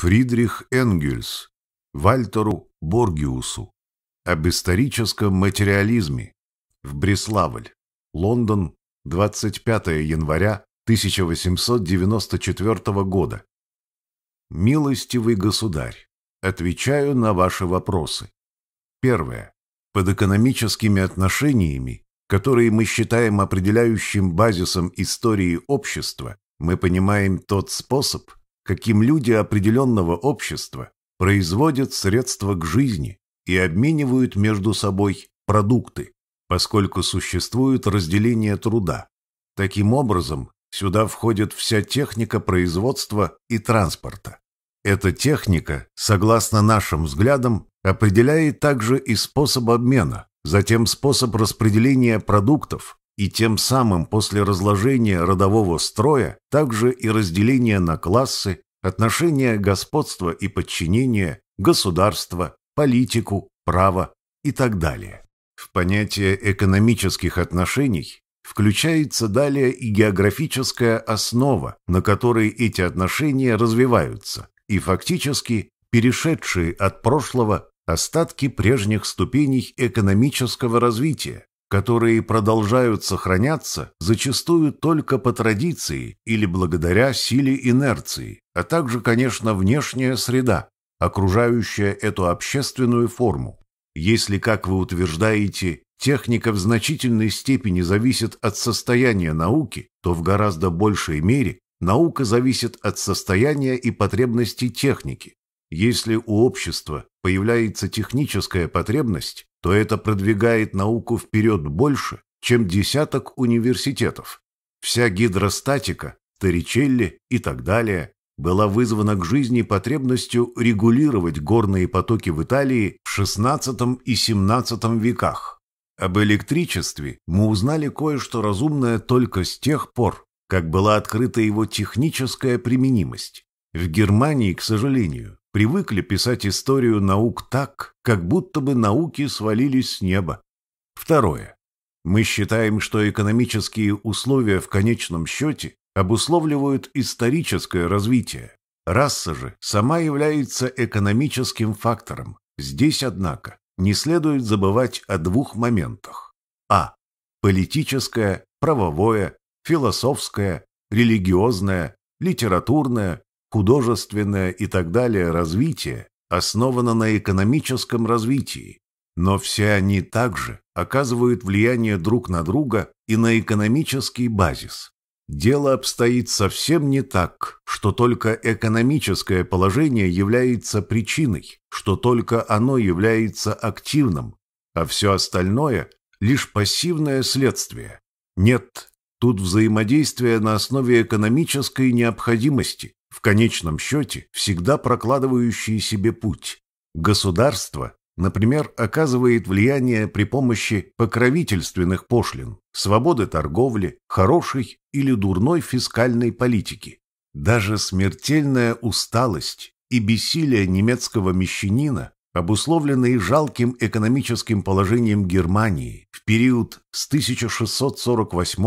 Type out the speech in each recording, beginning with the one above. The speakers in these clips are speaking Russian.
Фридрих Энгельс, Вальтеру Боргиусу. Об историческом материализме. В Бреславль, Лондон, 25 января 1894 года. Милостивый государь, отвечаю на ваши вопросы. Первое. Под экономическими отношениями, которые мы считаем определяющим базисом истории общества, мы понимаем тот способ – каким люди определенного общества производят средства к жизни и обменивают между собой продукты, поскольку существует разделение труда. Таким образом, сюда входит вся техника производства и транспорта. Эта техника, согласно нашим взглядам, определяет также и способ обмена, затем способ распределения продуктов, и тем самым после разложения родового строя также и разделение на классы, отношения господства и подчинения, государства, политику, право и так далее. В понятие экономических отношений включается далее и географическая основа, на которой эти отношения развиваются, и фактически перешедшие от прошлого остатки прежних ступеней экономического развития, которые продолжают сохраняться зачастую только по традиции или благодаря силе инерции, а также, конечно, внешняя среда, окружающая эту общественную форму. Если, как вы утверждаете, техника в значительной степени зависит от состояния науки, то в гораздо большей мере наука зависит от состояния и потребностей техники. Если у общества появляется техническая потребность, то это продвигает науку вперед больше, чем десяток университетов. Вся гидростатика, Торричелли и так далее была вызвана к жизни потребностью регулировать горные потоки в Италии в XVI и XVII веках. Об электричестве мы узнали кое-что разумное только с тех пор, как была открыта его техническая применимость. В Германии, к сожалению, привыкли писать историю наук так, как будто бы науки свалились с неба. Второе. Мы считаем, что экономические условия в конечном счете обусловливают историческое развитие. Раса же сама является экономическим фактором. Здесь, однако, не следует забывать о двух моментах. А. Политическое, правовое, философское, религиозное, литературное художественное и так далее развитие основано на экономическом развитии, но все они также оказывают влияние друг на друга и на экономический базис. Дело обстоит совсем не так, что только экономическое положение является причиной, что только оно является активным, а все остальное – лишь пассивное следствие. Нет, тут взаимодействие на основе экономической необходимости, в конечном счете всегда прокладывающие себе путь. Государство, например, оказывает влияние при помощи покровительственных пошлин, свободы торговли, хорошей или дурной фискальной политики. Даже смертельная усталость и бессилие немецкого мещанина, обусловленные жалким экономическим положением Германии в период с 1648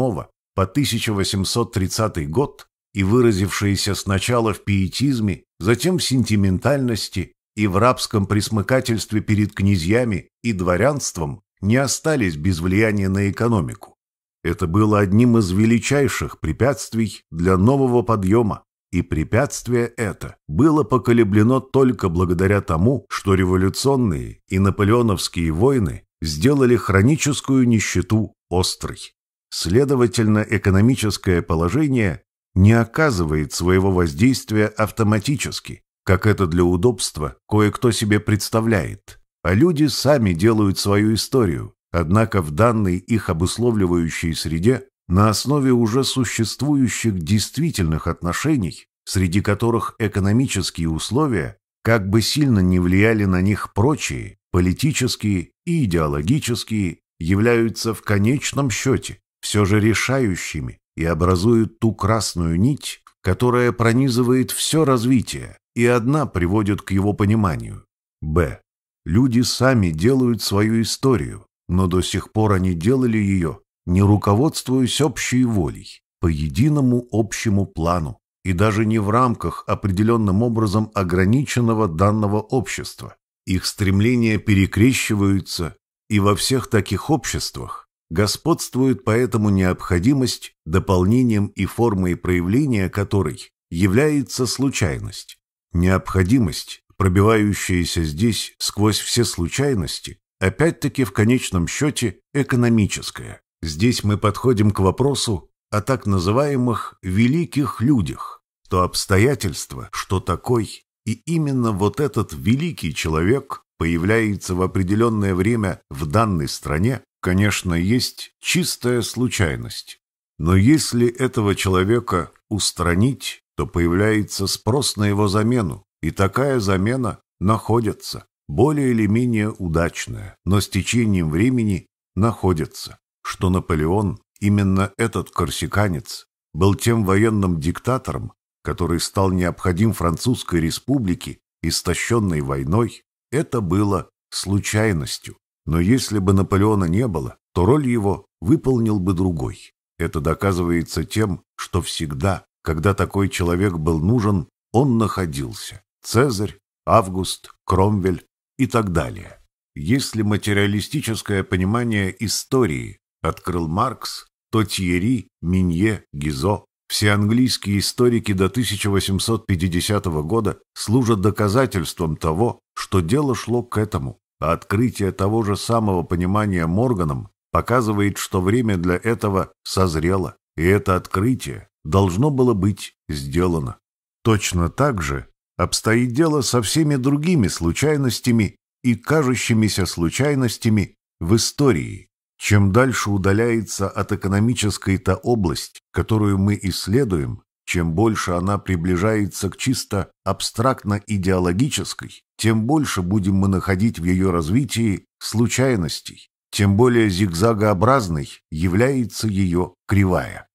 по 1830 год, и выразившиеся сначала в пиетизме, затем в сентиментальности и в рабском присмыкательстве перед князьями и дворянством, не остались без влияния на экономику. Это было одним из величайших препятствий для нового подъема, и препятствие это было поколеблено только благодаря тому, что революционные и наполеоновские войны сделали хроническую нищету острой. Следовательно, экономическое положение не оказывает своего воздействия автоматически, как это для удобства кое-кто себе представляет, а люди сами делают свою историю, однако в данной их обусловливающей среде на основе уже существующих действительных отношений, среди которых экономические условия как бы сильно не влияли на них прочие, политические и идеологические, являются в конечном счете все же решающими, и образуют ту красную нить, которая пронизывает все развитие, и одна приводит к его пониманию. Б. Люди сами делают свою историю, но до сих пор они делали ее, не руководствуясь общей волей, по единому общему плану, и даже не в рамках определенным образом ограниченного данного общества. Их стремления перекрещиваются, и во всех таких обществах господствует поэтому необходимость, дополнением и формой проявления которой является случайность. Необходимость, пробивающаяся здесь сквозь все случайности, опять-таки в конечном счете экономическая. Здесь мы подходим к вопросу о так называемых «великих людях», то обстоятельство, что такой, и именно вот этот великий человек появляется в определенное время в данной стране, конечно, есть чистая случайность. Но если этого человека устранить, то появляется спрос на его замену, и такая замена находится, более или менее удачная, но с течением времени находится, что Наполеон, именно этот корсиканец, был тем военным диктатором, который стал необходим Французской республике, истощенной войной, это было случайностью. Но если бы Наполеона не было, то роль его выполнил бы другой. Это доказывается тем, что всегда, когда такой человек был нужен, он находился. Цезарь, Август, Кромвель и так далее. Если материалистическое понимание истории открыл Маркс, то Тьерри, Минье, Гизо, все английские историки до 1850 года служат доказательством того, что дело шло к этому а открытие того же самого понимания Морганом показывает, что время для этого созрело, и это открытие должно было быть сделано. Точно так же обстоит дело со всеми другими случайностями и кажущимися случайностями в истории. Чем дальше удаляется от экономической та область, которую мы исследуем, чем больше она приближается к чисто абстрактно-идеологической, тем больше будем мы находить в ее развитии случайностей, тем более зигзагообразной является ее кривая.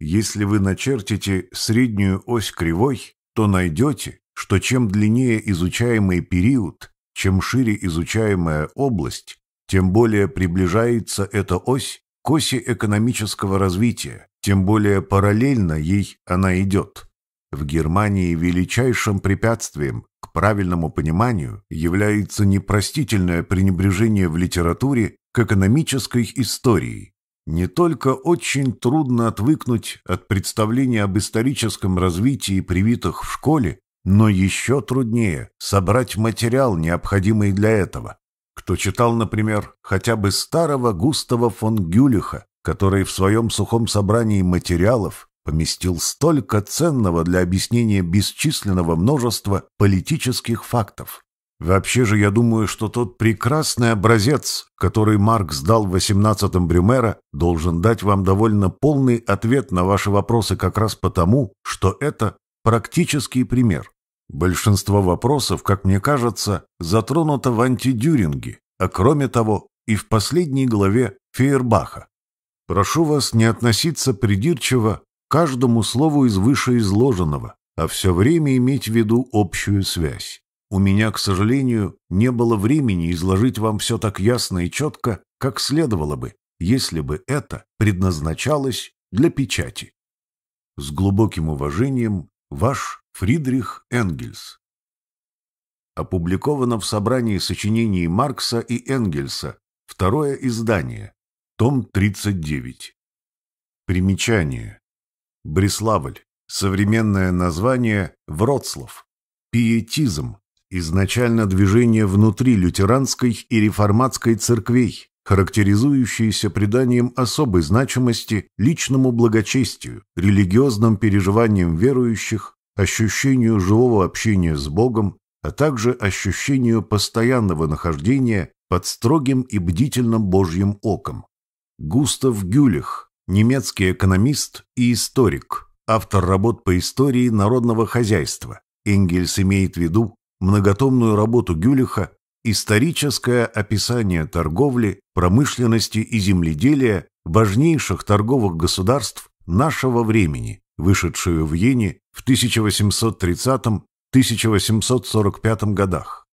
Если вы начертите среднюю ось кривой, то найдете, что чем длиннее изучаемый период, чем шире изучаемая область, тем более приближается эта ось к оси экономического развития, тем более параллельно ей она идет. В Германии величайшим препятствием к правильному пониманию является непростительное пренебрежение в литературе к экономической истории. Не только очень трудно отвыкнуть от представления об историческом развитии привитых в школе, но еще труднее собрать материал, необходимый для этого. Кто читал, например, хотя бы старого Густава фон Гюлиха, который в своем сухом собрании материалов поместил столько ценного для объяснения бесчисленного множества политических фактов. Вообще же я думаю, что тот прекрасный образец, который Маркс дал в 18-м Брюмера, должен дать вам довольно полный ответ на ваши вопросы как раз потому, что это практический пример. Большинство вопросов, как мне кажется, затронуто в антидюринге, а кроме того и в последней главе Фейербаха. Прошу вас не относиться придирчиво к каждому слову из вышеизложенного, а все время иметь в виду общую связь. У меня, к сожалению, не было времени изложить вам все так ясно и четко, как следовало бы, если бы это предназначалось для печати. С глубоким уважением, ваш Фридрих Энгельс. Опубликовано в собрании сочинений Маркса и Энгельса, второе издание, том 39. Примечание. Бреславль. Современное название Вроцлав. Пиетизм. Изначально движение внутри лютеранской и реформатской церквей, характеризующееся приданием особой значимости личному благочестию, религиозным переживанием верующих, ощущению живого общения с Богом, а также ощущению постоянного нахождения под строгим и бдительным Божьим оком. Густав Гюлих, немецкий экономист и историк, автор работ по истории народного хозяйства. Энгельс имеет в виду многотомную работу Гюлиха «Историческое описание торговли, промышленности и земледелия важнейших торговых государств нашего времени», вышедшую в Йене в 1830-1845 годах.